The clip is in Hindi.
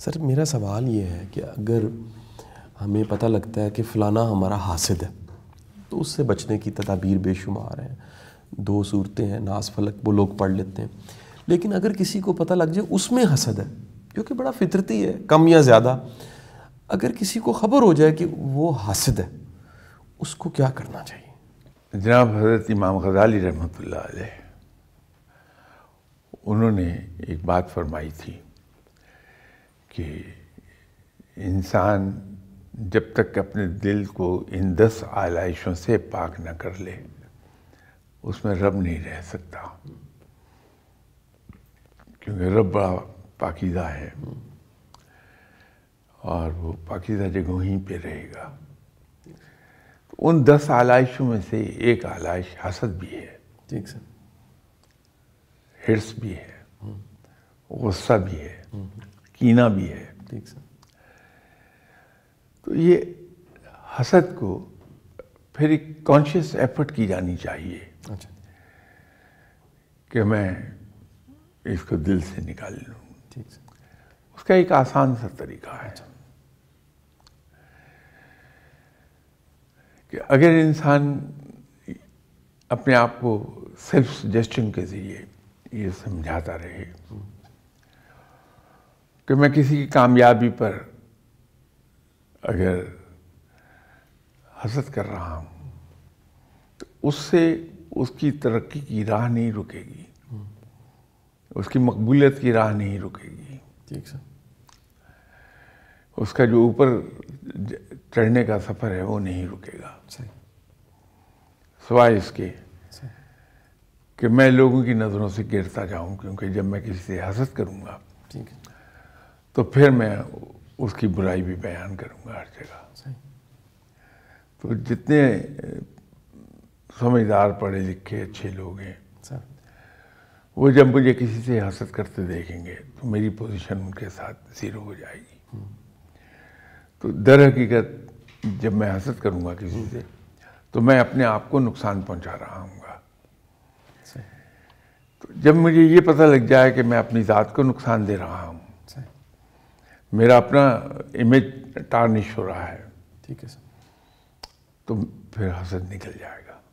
सर मेरा सवाल ये है कि अगर हमें पता लगता है कि फ़लाना हमारा हासिद है तो उससे बचने की तदाबीर बेशुमार हैं दो सूरतें हैं नास फलक वो लोग पढ़ लेते हैं लेकिन अगर किसी को पता लग जाए उसमें हसद है जो कि बड़ा फितरती है कम या ज़्यादा अगर किसी को ख़बर हो जाए कि वो हासिद है उसको क्या करना चाहिए जनाब हज़रत इमाम गजाली रहमत उन्होंने एक बात फरमाई थी कि इंसान जब तक अपने दिल को इन दस आलाइशों से पाक न कर ले उसमें रब नहीं रह सकता क्योंकि रब बड़ा पाकिज़ा है और वो पाकिज़ा जगहों ही पे रहेगा तो उन दस आलाइशों में से एक आलाइश हसद भी है ठीक सर हिर्स भी है गुस्सा भी है हम्म। कीना भी है ठीक सर तो ये हसद को फिर एक कॉन्शियस एफर्ट की जानी चाहिए अच्छा कि मैं इसको दिल से निकाल लूँ ठीक सर उसका एक आसान सा तरीका है अच्छा। कि अगर इंसान अपने आप को सेल्फ सजेशन के ज़रिए ये समझाता रहे हम्म। कि मैं किसी की कामयाबी पर अगर हसद कर रहा हूँ तो उससे उसकी तरक्की की राह नहीं रुकेगी उसकी मकबूलियत की राह नहीं रुकेगी ठीक सर उसका जो ऊपर चढ़ने का सफ़र है वो नहीं रुकेगा सवाए इसके कि मैं लोगों की नज़रों से गिरता जाऊं क्योंकि जब मैं किसी से हसरत करूंगा ठीक है तो फिर मैं उसकी बुराई भी बयान करूँगा हर जगह तो जितने समझदार पढ़े लिखे अच्छे लोग हैं वो जब मुझे किसी से हसत करते देखेंगे तो मेरी पोजीशन उनके साथ ज़ीरो हो जाएगी हम्म। तो दर हकीकत जब मैं हसत करूँगा किसी हम्म। से तो मैं अपने आप को नुकसान पहुँचा रहा हूँ तो जब मुझे ये पता लग जाए कि मैं अपनी ज़ात को नुकसान दे रहा हूँ मेरा अपना इमेज टार्निश हो रहा है ठीक है सर तो फिर हसद निकल जाएगा